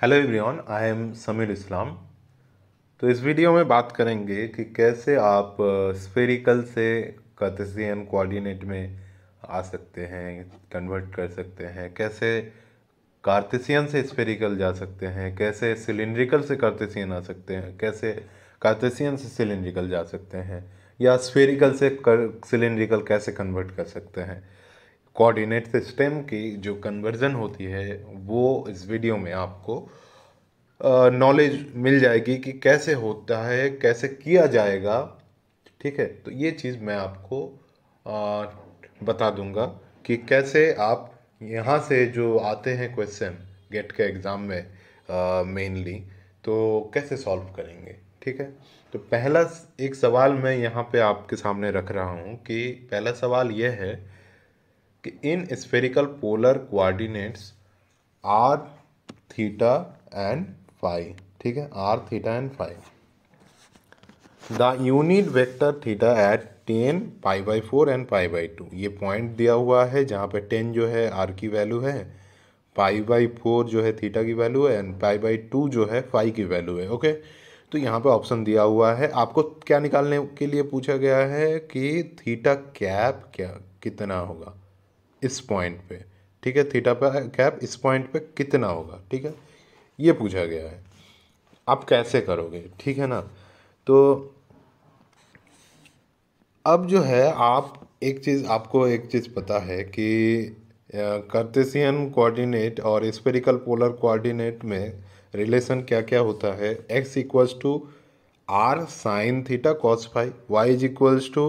hello everyone I am Sameer Islam तो इस वीडियो में बात करेंगे कि कैसे आप स्फेरिकल uh, से कार्टेशियन कोऑर्डिनेट में आ सकते हैं कन्वर्ट कर सकते हैं कैसे कार्टेशियन से स्फेरिकल जा सकते हैं कैसे सिलेंड्रिकल से कार्टेशियन आ सकते हैं कैसे कार्टेशियन से सिलेंड्रिकल जा सकते हैं या स्फेरिकल से कर सिलेंड्रिकल कैसे कन्वर्ट कर सकते हैं कोऑर्डिनेट सिस्टम की जो कन्वर्जन होती है वो इस वीडियो में आपको नॉलेज मिल जाएगी कि कैसे होता है कैसे किया जाएगा ठीक है तो ये चीज़ मैं आपको आ, बता दूंगा कि कैसे आप यहाँ से जो आते हैं क्वेश्चन गेट e के एग्ज़ाम में मेनली तो कैसे सॉल्व करेंगे ठीक है तो पहला एक सवाल मैं यहाँ पे आपके सामने रख रहा हूँ कि पहला सवाल यह है कि in spherical polar coordinates r theta and five ठीक है r theta and five the unit vector theta at ten pi by four and pi by two ये पॉइंट दिया हुआ है जहाँ पे टेन जो है आर की वैल्यू है पाई बाई फोर जो है थीटा की वैल्यू है एंड पाई बाई टू जो है फाइव की वैल्यू है ओके तो यहाँ पे ऑप्शन दिया हुआ है आपको क्या निकालने के लिए पूछा गया है कि थीटा कैप क्या कितना होगा इस पॉइंट पे ठीक है थीटा पर कैप इस पॉइंट पे कितना होगा ठीक है ये पूछा गया है आप कैसे करोगे ठीक है ना तो अब जो है आप एक चीज़ आपको एक चीज़ पता है कि कर्तेसियन कोऑर्डिनेट और स्पेरिकल पोलर कोऑर्डिनेट में रिलेशन क्या क्या होता है x equals to r sine theta cos phi y is equals to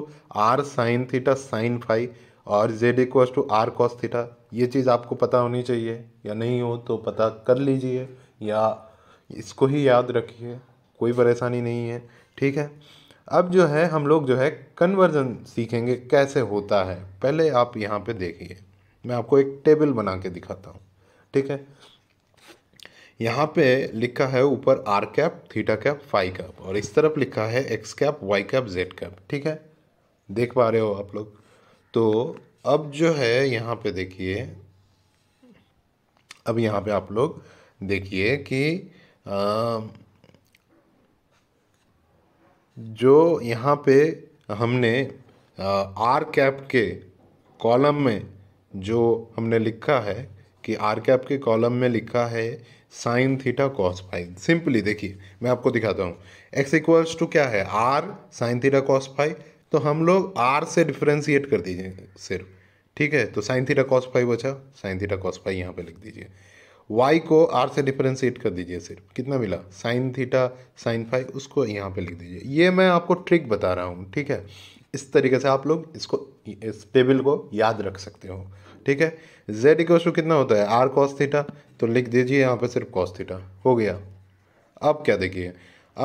r sine theta sine phi और z equals to r cos theta ये चीज़ आपको पता होनी चाहिए या नहीं हो तो पता कर लीजिए या इसको ही याद रखिए कोई परेशानी नहीं है ठीक है अब जो है हम लोग जो है कन्वर्जन सीखेंगे कैसे होता है पहले आप यहाँ पे देखिए मैं आपको एक टेबल बना के दिखाता हूँ ठीक है यहाँ पे लिखा है ऊपर r cap theta cap phi cap और इस तरफ लिखा है x cap y cap z cap ठीक है देख पा रहे हो आप लोग तो अब जो है यहाँ पे देखिए अब यहाँ पे आप लोग देखिए कि आ, जो यहाँ पे हमने आर कैप के कॉलम में जो हमने लिखा है कि आर कैप के कॉलम में लिखा है sine theta cos phi simply देखिए मैं आपको दिखाता हूँ एक्स इक्वल्स टू क्या है r sine theta cos phi तो हम लोग आर से डिफ्रेंशिएट कर दीजिए सिर्फ ठीक है तो साइन थीटा कॉस फाइव बचा साइन थीटा कॉस फाइव यहाँ पे लिख दीजिए वाई को आर से डिफ्रेंशिएट कर दीजिए सिर्फ कितना मिला साइन थीटा साइन फाइव उसको यहाँ पे लिख दीजिए ये मैं आपको ट्रिक बता रहा हूँ ठीक है इस तरीके से आप लोग इसको इस टेबल को याद रख सकते हो ठीक है जेड इक्वल टू कितना होता है आर कॉस थीटा तो लिख दीजिए यहाँ पर सिर्फ कॉस थीटा हो गया अब क्या देखिए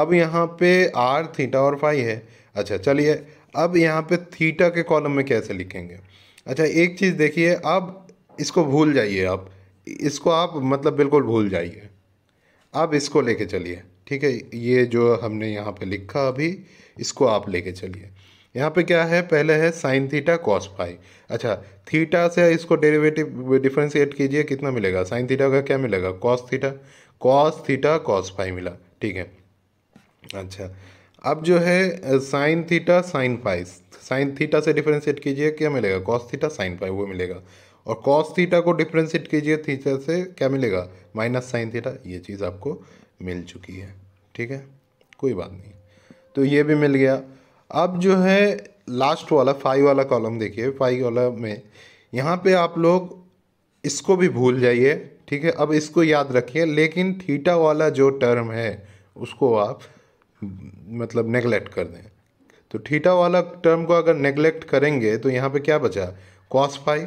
अब यहाँ पे आर थीटा और फाइव है अच्छा चलिए अब यहाँ पे थीटा के कॉलम में कैसे लिखेंगे अच्छा एक चीज़ देखिए अब इसको भूल जाइए आप इसको आप मतलब बिल्कुल भूल जाइए आप इसको लेके चलिए ठीक है ये जो हमने यहाँ पे लिखा अभी इसको आप लेके चलिए यहाँ पे क्या है पहले है साइन थीटा कॉस फाई अच्छा थीटा से इसको डेरिवेटिव डिफ्रेंशिएट कीजिए कितना मिलेगा साइन थीटा का क्या मिलेगा cos theta cos theta cos phi मिला ठीक है अच्छा अब जो है sine theta sine phi sine theta से डिफ्रेंशिएट कीजिए क्या मिलेगा कॉस थीटा साइन फाइव वो मिलेगा और कॉस थीटा को डिफ्रेंशिएट कीजिए थीटा से क्या मिलेगा माइनस साइन थीटा ये चीज़ आपको मिल चुकी है ठीक है कोई बात नहीं तो ये भी मिल गया अब जो है लास्ट वाला फाइव वाला कॉलम देखिए फाइव वाला में यहाँ पे आप लोग इसको भी भूल जाइए ठीक है अब इसको याद रखिए लेकिन थीटा वाला जो टर्म है उसको आप मतलब नेगलेक्ट कर दें तो थीटा वाला टर्म को अगर नेगलेक्ट करेंगे तो यहाँ पे क्या बचा cos phi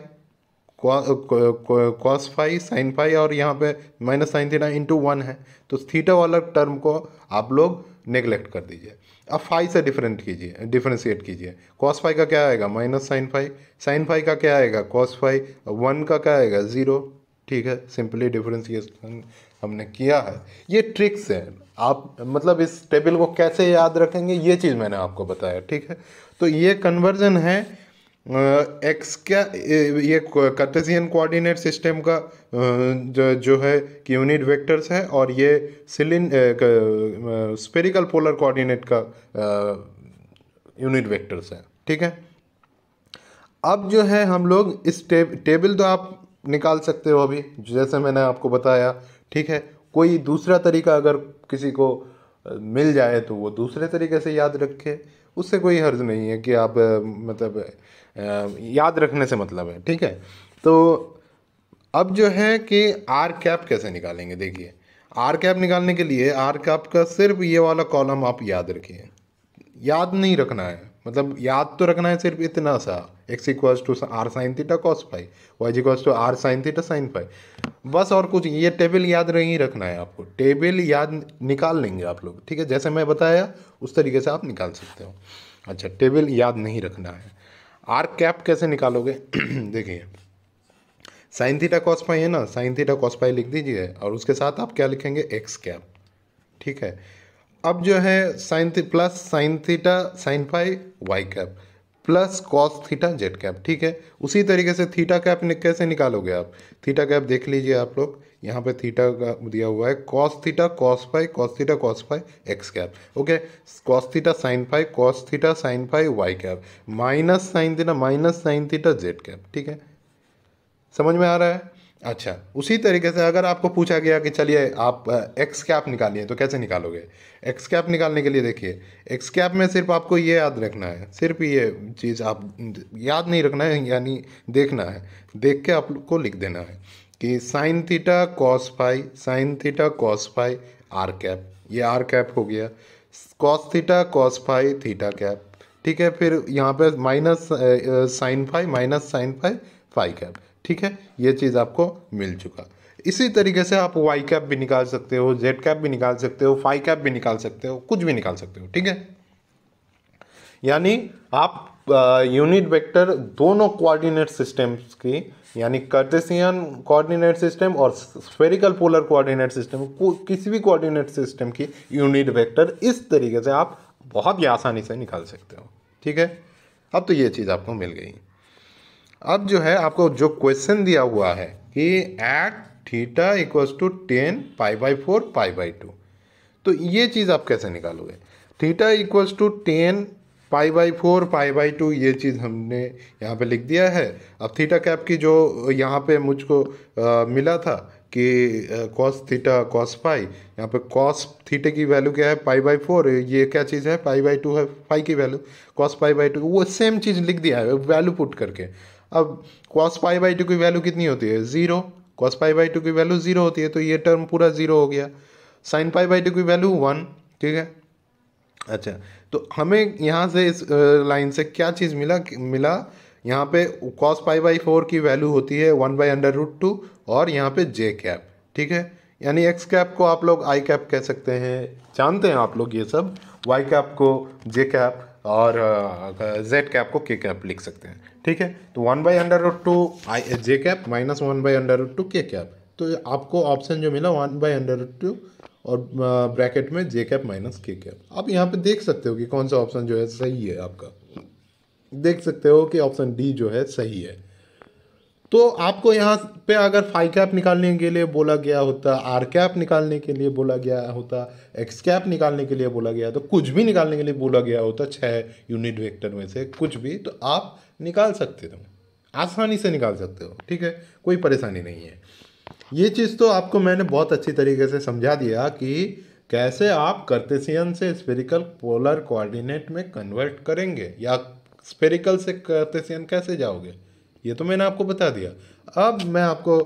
cos phi sine phi और यहाँ पे minus sine theta into one है तो थीटा वाला टर्म को आप लोग नेगलेक्ट कर दीजिए अब फाइव से डिफरेंट कीजिए डिफ्रेंशिएट कीजिए कॉस फाइव का क्या आएगा minus sine phi sine phi का क्या आएगा कॉस फाइव वन का क्या आएगा ज़ीरो ठीक है सिंपली डिफ्रेंशिएशन हमने किया है ये ट्रिक्स है आप मतलब इस टेबल को कैसे याद रखेंगे ये चीज़ मैंने आपको बताया ठीक है तो ये कन्वर्जन है एक्स क्या ये कार्टेशियन कोऑर्डिनेट सिस्टम का जो जो है कि यूनिट वेक्टर्स है और ये सिलिन स्पेरिकल पोलर कोऑर्डिनेट का यूनिट वेक्टर्स है ठीक है अब जो है हम लोग इस टेब टेबल तो आप निकाल सकते हो अभी जैसे मैंने आपको बताया ठीक है कोई दूसरा तरीका अगर किसी को मिल जाए तो वो दूसरे तरीके से याद रखे उससे कोई हर्ज नहीं है कि आप मतलब याद रखने से मतलब है ठीक है तो अब जो है कि आर कैप कैसे निकालेंगे देखिए आर कैप निकालने के लिए आर कैप का सिर्फ ये वाला कॉलम आप याद रखिए याद नहीं रखना है मतलब याद तो रखना है सिर्फ इतना सा x equals to r sine theta cos phi y is equals to r sine theta sine phi बस और कुछ ये टेबल याद नहीं रखना है आपको टेबल याद निकाल लेंगे आप लोग ठीक है जैसे मैं बताया उस तरीके से आप निकाल सकते हो अच्छा टेबल याद नहीं रखना है आर कैप कैसे निकालोगे देखिए साइन थीटा कॉस पाई है ना साइन थीटा कॉस पाई लिख दीजिए और उसके साथ आप क्या लिखेंगे एक्स कैप ठीक है अब जो है sine plus sine theta sine phi y cap plus cos theta z cap ठीक है उसी तरीके से थीटा कैप कैसे निकालोगे आप थीटा कैप देख लीजिए आप लोग यहाँ पे थीटा का दिया हुआ है cos theta cos phi cos theta cos phi x cap okay cos theta sine phi cos theta sine phi y cap minus sine theta minus sine theta z cap ठीक है समझ में आ रहा है अच्छा उसी तरीके से अगर आपको पूछा गया कि चलिए आप एक्स कैप निकालिए तो कैसे निकालोगे एक्स कैप निकालने के लिए देखिए एक्स कैप में सिर्फ आपको ये याद रखना है सिर्फ ये चीज़ आप याद नहीं रखना है यानी देखना है देख के आपको लिख देना है कि sine theta cos phi sine theta cos phi r cap ये आर कैप हो गया cos theta cos phi theta cap ठीक है फिर यहाँ पे minus sine phi minus sine phi phi cap ठीक है ये चीज़ आपको मिल चुका इसी तरीके से आप वाई कैप भी निकाल सकते हो जेड कैप भी निकाल सकते हो फाइव कैप भी निकाल सकते हो कुछ भी निकाल सकते हो ठीक है यानी आप यूनिट वेक्टर दोनों कोऑर्डिनेट सिस्टम्स की यानी कर्टेसियन कोऑर्डिनेट सिस्टम और स्फेरिकल पोलर कोऑर्डिनेट सिस्टम को, किसी भी कोऑर्डिनेट सिस्टम की यूनिट वेक्टर इस तरीके से आप बहुत ही आसानी से निकाल सकते हो ठीक है अब तो ये चीज़ आपको मिल गई अब जो है आपको जो क्वेश्चन दिया हुआ है कि at theta equals to ten pi by four pi by two तो ये चीज़ आप कैसे निकालोगे theta equals to ten pi by four pi by two ये चीज़ हमने यहाँ पे लिख दिया है अब थीटा कैप की जो यहाँ पे मुझको आ, मिला था कि कॉस थीटा कॉस पाई यहाँ पे कॉस थीटे की वैल्यू क्या है पाई बाई फोर ये क्या चीज़ है पाई बाई टू है पाई की value cos pi by two वो सेम चीज़ लिख दिया है वैल्यू पुट करके अब कॉस पाई बाई टू की वैल्यू कितनी होती है zero cos pi by two की वैल्यू ज़ीरो होती है तो ये टर्म पूरा ज़ीरो हो गया साइन पाई बाई टू की वैल्यू वन ठीक है अच्छा तो हमें यहाँ से इस लाइन से क्या चीज़ मिला मिला यहाँ पे कॉस पाई बाई फोर की वैल्यू होती है one by under root two और यहाँ पे जे कैप ठीक है यानी एक्स कैप को आप लोग आई कैप कह सकते हैं जानते हैं आप लोग ये सब वाई कैप को जे कैप और जेड कैप को के कैप लिख सकते हैं ठीक है तो one by under root two i j cap minus one by under root two k cap तो आपको ऑप्शन जो मिला one by under root two और ब्रैकेट में j cap minus k cap आप यहाँ पे देख सकते हो कि कौन सा ऑप्शन जो है सही है आपका देख सकते हो कि ऑप्शन डी जो है सही है तो आपको यहाँ पे अगर फाइव कैप निकालने के लिए बोला गया होता आर कैप निकालने के लिए बोला गया होता एक्स कैप निकालने के लिए बोला गया तो कुछ भी निकालने के लिए बोला गया होता छः यूनिट वेक्टर में से कुछ भी तो आप निकाल सकते हो आसानी से निकाल सकते हो ठीक है कोई परेशानी नहीं है ये चीज़ तो आपको मैंने बहुत अच्छी तरीके से समझा दिया कि कैसे आप कर्तेसियन से स्पेरिकल पोलर कोऑर्डिनेट में कन्वर्ट करेंगे या स्पेरिकल से कर्तेसियन कैसे जाओगे ये तो मैंने आपको बता दिया अब मैं आपको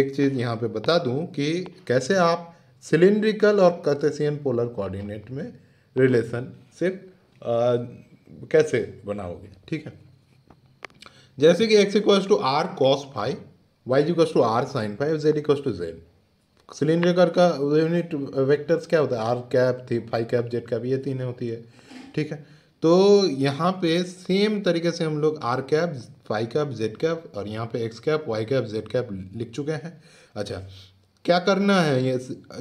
एक चीज़ यहाँ पे बता दूँ कि कैसे आप सिलेंड्रिकल और कर्टेसियन पोलर कोऑर्डिनेट में रिलेशन सिर्फ कैसे बनाओगे ठीक है जैसे कि x equals to r cos phi y equals to r sine phi z equals to z cylindrical का यूनिट वेक्टर्स क्या होता है आर कैप थी फाइव कैप जेड कैप ये तीन होती है ठीक है तो यहाँ पे सेम तरीके से हम लोग r cap y cap z cap और यहाँ पे x cap y cap z cap लिख चुके हैं अच्छा क्या करना है ये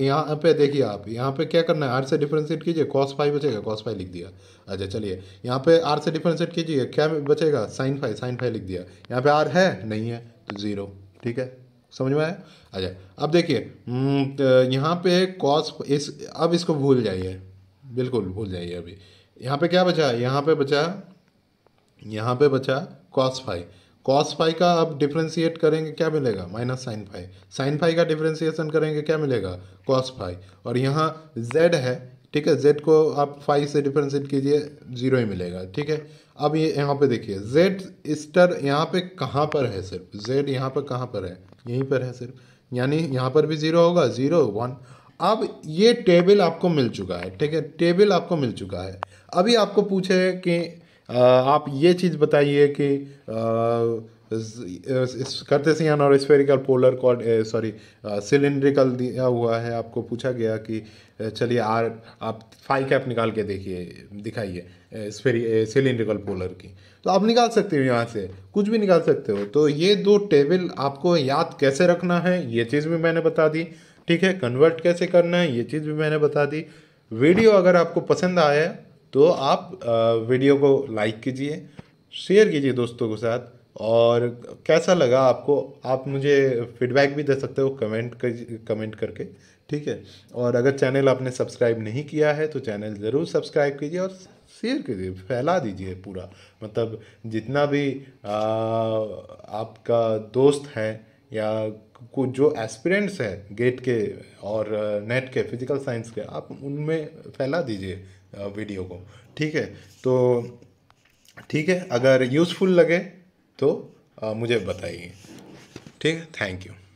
यहाँ पे देखिए आप यहाँ पे क्या करना है आर से डिफ्रेंशिएट कीजिए कॉस फाइव बचेगा कॉस फाइव लिख दिया अच्छा चलिए यहाँ पे आर से डिफ्रेंशिएट कीजिए क्या बचेगा साइन फाइव साइन फाइव लिख दिया यहाँ पे आर है नहीं है तो ज़ीरो ठीक है समझ में आया अच्छा अब देखिए हम्म, यहाँ पे कॉस इस अब इसको भूल जाइए बिल्कुल भूल जाइए अभी यहाँ पे क्या बचा यहाँ पे बचा यहाँ पे बचा कॉस फाइव कॉस फाइव का अब डिफ्रेंशिएट करेंगे क्या मिलेगा minus sine phi sine phi का डिफ्रेंशिएशन करेंगे क्या मिलेगा कॉस फाइव और यहाँ जेड है ठीक है जेड को आप फाइव से डिफ्रेंशिएट कीजिए जीरो ही मिलेगा ठीक है अब ये यहाँ पे देखिए जेड स्टर यहाँ पे कहाँ पर है सिर्फ जेड यहाँ पर कहाँ पर है यहीं पर है सिर्फ यानी यहाँ पर भी ज़ीरो होगा ज़ीरो वन अब ये टेबल आपको मिल चुका है ठीक है टेबल आपको मिल चुका है अभी आपको पूछे कि आप ये चीज़ बताइए कि सियान और spherical polar coord sorry cylindrical दिया हुआ है आपको पूछा गया कि चलिए आर आप फाइव कैप निकाल के देखिए दिखाइए स्फेरी सिलेंड्रिकल पोलर की तो आप निकाल सकते हो यहाँ से कुछ भी निकाल सकते हो तो ये दो टेबल आपको याद कैसे रखना है ये चीज़ भी मैंने बता दी ठीक है कन्वर्ट कैसे करना है ये चीज़ भी मैंने बता दी वीडियो अगर आपको पसंद आया तो आप वीडियो को लाइक कीजिए शेयर कीजिए दोस्तों के साथ और कैसा लगा आपको आप मुझे फीडबैक भी दे सकते हो कमेंट कर कमेंट करके ठीक है और अगर चैनल आपने सब्सक्राइब नहीं किया है तो चैनल ज़रूर सब्सक्राइब कीजिए और शेयर कीजिए फैला दीजिए पूरा मतलब जितना भी आ, आपका दोस्त है या को जो एस्पिरेंट्स हैं गेट के और नेट uh, के फिजिकल साइंस के आप उनमें फैला दीजिए वीडियो uh, को ठीक है तो ठीक है अगर यूज़फुल लगे तो uh, मुझे बताइए ठीक है थैंक यू